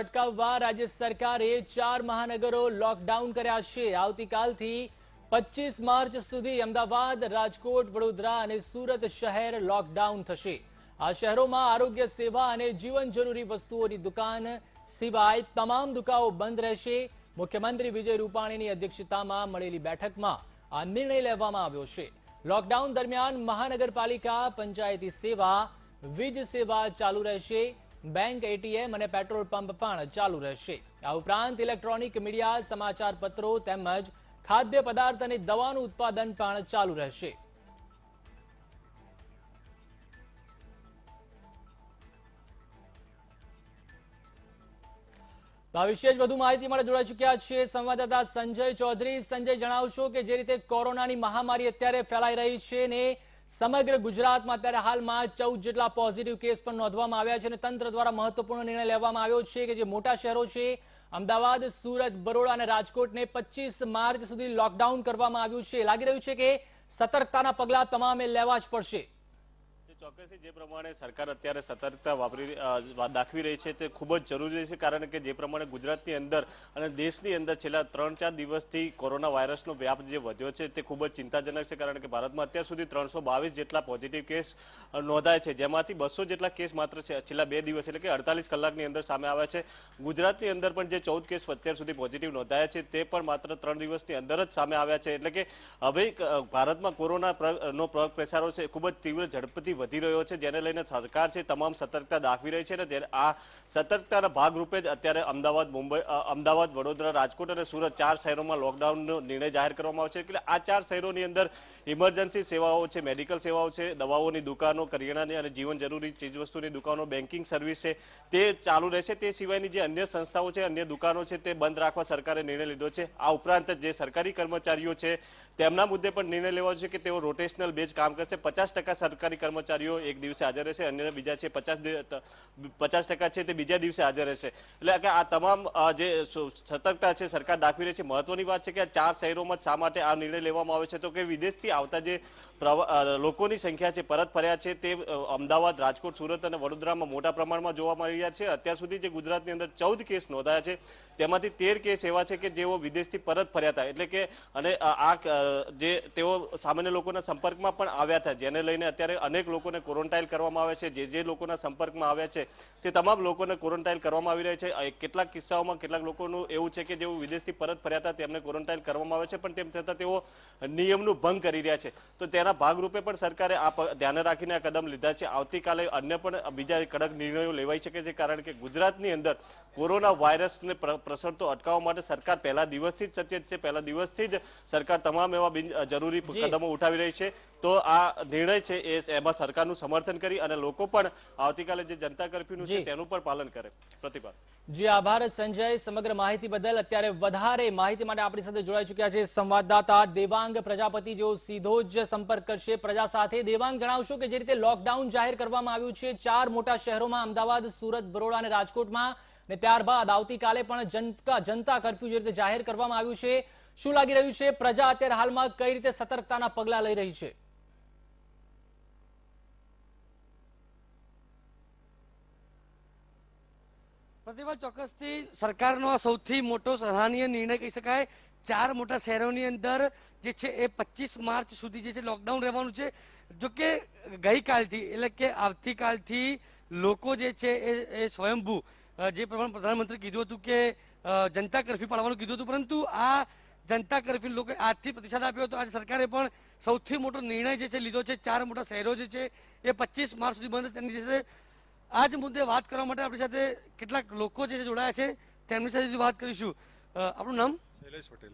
ફટકાવવા રાજ્ય સરકારે ચાર મહાનગરો લોકડાઉન કર્યા છે આવતીકાલથી પચીસ માર્ચ સુધી અમદાવાદ રાજકોટ વડોદરા અને સુરત શહેર લોકડાઉન થશે આ શહેરોમાં આરોગ્ય સેવા અને જીવન જરૂરી વસ્તુઓની દુકાન સિવાય તમામ દુકાઓ બંધ રહેશે મુખ્યમંત્રી વિજય રૂપાણીની અધ્યક્ષતામાં મળેલી બેઠકમાં આ નિર્ણય લેવામાં આવ્યો છે લોકડાઉન દરમિયાન મહાનગરપાલિકા પંચાયતી સેવા વીજ સેવા ચાલુ રહેશે બેંક એટીએમ અને પેટ્રોલ પંપ પણ ચાલુ રહેશે આ ઉપરાંત ઇલેક્ટ્રોનિક મીડિયા સમાચાર પત્રો તેમજ ખાદ્ય પદાર્થ અને દવાનું ઉત્પાદન પણ ચાલુ રહેશે આ જ વધુ માહિતી માટે જોડાઈ ચૂક્યા છે સંવાદદાતા સંજય ચૌધરી સંજય જણાવશો કે જે રીતે કોરોનાની મહામારી અત્યારે ફેલાઈ રહી છે ને સમગ્ર ગુજરાતમાં અત્યારે હાલમાં ચૌદ જેટલા પોઝિટિવ કેસ પણ નોંધવામાં આવ્યા છે અને તંત્ર દ્વારા મહત્વપૂર્ણ નિર્ણય લેવામાં આવ્યો છે કે જે મોટા શહેરો છે અમદાવાદ સુરત બરોડા અને રાજકોટને પચીસ માર્ચ સુધી લોકડાઉન કરવામાં આવ્યું છે લાગી રહ્યું છે કે સતર્કતાના પગલા તમામે લેવા જ પડશે ચોક્કસથી જે પ્રમાણે સરકાર અત્યારે સતર્કતા વાપરી દાખવી રહી છે તે ખૂબ જ જરૂરી છે કારણ કે જે પ્રમાણે ગુજરાતની અંદર અને દેશની અંદર છેલ્લા ત્રણ ચાર દિવસથી કોરોના વાયરસનો વ્યાપ જે વધ્યો છે તે ખૂબ જ ચિંતાજનક છે કારણ કે ભારતમાં અત્યાર સુધી ત્રણસો બાવીસ જેટલા પોઝિટિવ કેસ નોંધાય છે જેમાંથી બસો જેટલા કેસ માત્ર છેલ્લા બે દિવસ એટલે કે અડતાલીસ કલાકની અંદર સામે આવ્યા છે ગુજરાતની અંદર પણ જે ચૌદ કેસ અત્યાર સુધી પોઝિટિવ નોંધાયા છે તે પણ માત્ર ત્રણ દિવસની અંદર જ સામે આવ્યા છે એટલે કે હવે ભારતમાં કોરોના નો પ્રગ પ્રસારો છે ખૂબ જ તીવ્ર ઝડપથી વધી રહ્યો છે જેને લઈને સરકાર છે તમામ સતર્કતા દાખવી રહી છે અને આ સતર્કતાના ભાગરૂપે જ અત્યારે અમદાવાદ મુંબઈ અમદાવાદ વડોદરા રાજકોટ અને સુરત ચાર શહેરોમાં લોકડાઉનનો નિર્ણય જાહેર કરવામાં આવશે એટલે આ ચાર શહેરોની અંદર ઇમરજન્સી સેવાઓ છે મેડિકલ સેવાઓ છે દવાઓની દુકાનો કરિયાણાની અને જીવન જરૂરી ચીજવસ્તુની દુકાનો બેન્કિંગ સર્વિસ છે તે ચાલુ રહેશે તે સિવાયની જે અન્ય સંસ્થાઓ છે અન્ય દુકાનો છે તે બંધ રાખવા સરકારે નિર્ણય લીધો છે આ ઉપરાંત જે સરકારી કર્મચારીઓ છે તેમના મુદ્દે પણ નિર્ણય લેવો છે કે તેઓ રોટેશનલ બેઝ કામ કરશે પચાસ ટકા સરકારી કર્મચારીઓ એક દિવસે હાજર રહેશે અન્ય બીજા છે પચાસ પચાસ ટકા છે તે બીજા દિવસે હાજર રહેશે એટલે કે આ તમામ જે સતર્કતા છે સરકાર દાખવી રહી છે મહત્વની વાત છે કે આ ચાર શહેરોમાં શા માટે આ નિર્ણય લેવામાં આવે છે તો કે વિદેશથી આવતા જે લોકોની સંખ્યા છે પરત ફર્યા છે તે અમદાવાદ રાજકોટ સુરત અને વડોદરામાં મોટા પ્રમાણમાં જોવા મળી રહ્યા છે અત્યાર સુધી જે ગુજરાતની અંદર ચૌદ કેસ નોંધાયા છે તેમાંથી તેર કેસ એવા છે કે જેઓ વિદેશથી પરત ફર્યા હતા એટલે કે અને આ જે તેઓ સામાન્ય લોકોના સંપર્કમાં પણ આવ્યા હતા જેને લઈને અત્યારે અનેક લોકોને ક્વોરન્ટાઇન કરવામાં આવે છે જે જે લોકોના સંપર્કમાં આવ્યા છે તે તમામ લોકોને ક્વોરન્ટાઇન કરવામાં આવી રહ્યા છે કેટલાક કિસ્સાઓમાં કેટલાક લોકોનું એવું છે કે જેઓ વિદેશથી પરત ફર્યા હતા તેમને ક્વોરન્ટાઇન કરવામાં આવે છે પણ તેમ છતાં તેઓ નિયમનું ભંગ કરી રહ્યા છે તો તેના ભાગરૂપે પણ સરકારે આ ધ્યાને રાખીને આ કદમ લીધા છે આવતીકાલે અન્ય પણ બીજા કડક નિર્ણયો લેવાઈ શકે છે કારણ કે ગુજરાતની અંદર કોરોના વાયરસને પ્રસરતો અટકાવવા માટે સરકાર પહેલા દિવસથી જ સચેત છે પહેલા દિવસથી જ સરકાર તમામ એવા જરૂરી કદમો ઉઠાવી રહી છે તો આ નિર્ણય છે એમાં સરકારનું સમર્થન કરી અને લોકો પણ આવતીકાલે જે જનતા કર્ફ્યુનું છે તેનું પણ પાલન કરે પ્રતિભા જી આભાર સંજય સમગ્ર માહિતી બદલ અત્યારે વધારે માહિતી માટે આપણી સાથે જોડાઈ ચુક્યા છે સંવાદદાતા દેવાંગ પ્રજાપતિ જેઓ સીધો જ સંપર્ક કરશે પ્રજા સાથે દેવાંગ જણાવશો કે જે રીતે લોકડાઉન જાહેર કરવામાં આવ્યું છે ચાર મોટા શહેરોમાં અમદાવાદ સુરત બરોડા અને રાજકોટમાં ને ત્યારબાદ આવતીકાલે પણ જનતા કર્ફ્યુ જે રીતે જાહેર કરવામાં આવ્યું છે શું લાગી રહ્યું છે પ્રજા અત્યારે હાલમાં કઈ રીતે સતર્કતાના પગલાં લઈ રહી છે પ્રતિભા ચોક્કસથી સરકારનો આ સૌથી મોટો સરાહનીય નિર્ણય કહી શકાય ચાર મોટા શહેરોની અંદર જે છે એ પચીસ માર્ચ સુધી જે છે લોકડાઉન રહેવાનું છે જો કે ગઈકાલથી એટલે કે આવતીકાલથી લોકો જે છે એ સ્વયંભૂ જે પ્રમાણે પ્રધાનમંત્રી કીધું હતું કે જનતા કરફ્યુ પાડવાનું કીધું હતું પરંતુ આ જનતા કરફ્યુ લોકો આજથી પ્રતિસાદ આપ્યો હતો આજે સરકારે પણ સૌથી મોટો નિર્ણય જે છે લીધો છે ચાર મોટા શહેરો જે છે એ પચીસ માર્ચ સુધી બંધ તેની સાથે આ જ મુદ્દે વાત કરવા માટે આપણી સાથે કેટલાક લોકો જે જોડાયા છે તેમની સાથે વાત કરીશું આપણું નામ શૈલેષ પટેલ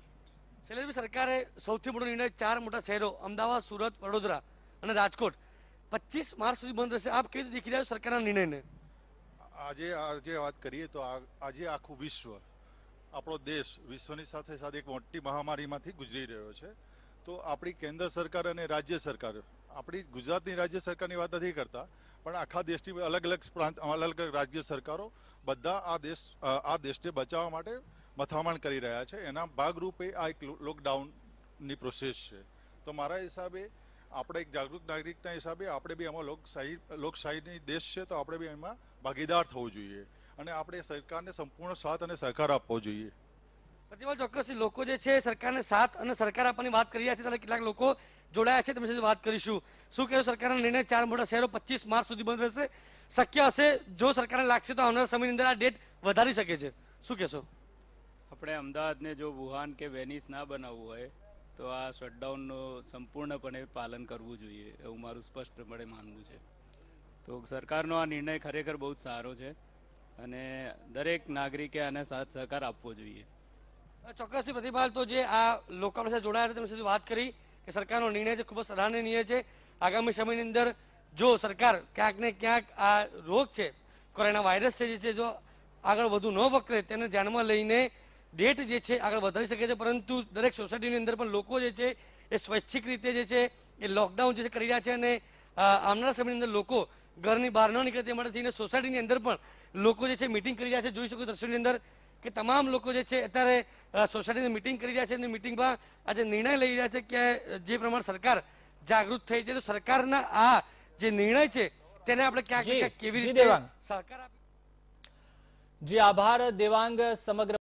શૈલેષભાઈ સરકારે સૌથી મોટો નિર્ણય ચાર મોટા શહેરો અમદાવાદ સુરત વડોદરા અને રાજકોટ પચીસ માર્ચ સુધી બંધ રહેશે આપ કેવી રીતે દેખી રહ્યા છો સરકારના નિર્ણયને આજે આજે વાત કરીએ તો આજે આખું વિશ્વ આપણો દેશ વિશ્વની સાથે સાથે એક મોટી મહામારીમાંથી ગુજરી રહ્યો છે તો આપણી કેન્દ્ર સરકાર અને રાજ્ય સરકાર આપણી ગુજરાતની રાજ્ય સરકારની વાત નથી કરતા પણ આખા દેશની અલગ અલગ પ્રાંત અલગ અલગ રાજ્ય સરકારો બધા આ દેશ આ દેશને બચાવવા માટે મથામણ કરી રહ્યા છે એના ભાગરૂપે આ એક લોકડાઉનની પ્રોસેસ છે તો મારા હિસાબે આપણે એક જાગૃત નાગરિકના હિસાબે આપણે બી એમાં લોકશાહી લોકશાહીની દેશ છે તો આપણે બી એમાં ભાગીદાર થવું જોઈએ અને આપણે સરકારને સંપૂર્ણ સાથ અને સહકાર આપવો જોઈએ પ્રતિભા ચોક્કસ લોકો જે છે સરકારને સાથ અને સરકાર આપવાની વાત કરી રહ્યા છે ત્યારે કેટલાક લોકો જોડાયા છે તેમની સાથે વાત કરીશું શું કહેવું સરકારના નિર્ણય ચાર મોટા શહેરો પચીસ માર્ચ સુધી બંધ રહેશે શક્ય હશે જો સરકારને લાગશે તો આવનારા સમયની અંદર આ ડેટ વધારી શકે છે શું કહેશો આપણે અમદાવાદને જો વુહાન કે વેનિસ ના બનાવવું હોય તો આ શટડાઉનનું સંપૂર્ણપણે પાલન કરવું જોઈએ એવું મારું સ્પષ્ટપણે માનવું છે તો સરકારનો આ નિર્ણય ખરેખર બહુ જ સારો છે અને દરેક નાગરિકે આને સાથ સહકાર આપવો જોઈએ ચોક્કસથી પ્રતિભાલ તો જે આ લોકો સાથે જોડાયા હતા તેમની સાથે વાત કરી કે સરકારનો નિર્ણય છે ખૂબ જ સરાહનીય છે આગામી સમયની અંદર જો સરકાર ક્યાંક ને ક્યાંક આ રોગ છે કોરોના વાયરસ છે જે જો આગળ વધુ ન વકરે તેને ધ્યાનમાં લઈને ડેટ જે છે આગળ વધારી શકે છે પરંતુ દરેક સોસાયટીની અંદર પણ લોકો જે છે એ સ્વૈચ્છિક રીતે જે છે એ લોકડાઉન જે છે કરી રહ્યા છે અને આવનારા સમયની અંદર લોકો ઘરની બહાર ન નીકળે તે માટે થઈને સોસાયટીની અંદર પણ લોકો જે છે મિટિંગ કરી રહ્યા છે જોઈ શકો દ્રશ્યોની અંદર કે તમામ લોકો જે છે અત્યારે સોસાયટીની મિટિંગ કરી રહ્યા છે અને મિટિંગમાં આજે નિર્ણય લઈ રહ્યા છે કે જે પ્રમાણે સરકાર જાગૃત થઈ છે તો સરકારના આ જે નિર્ણય છે તેને આપણે ક્યાંક કેવી રીતે સરકાર જી આભાર દેવાંગ સમગ્ર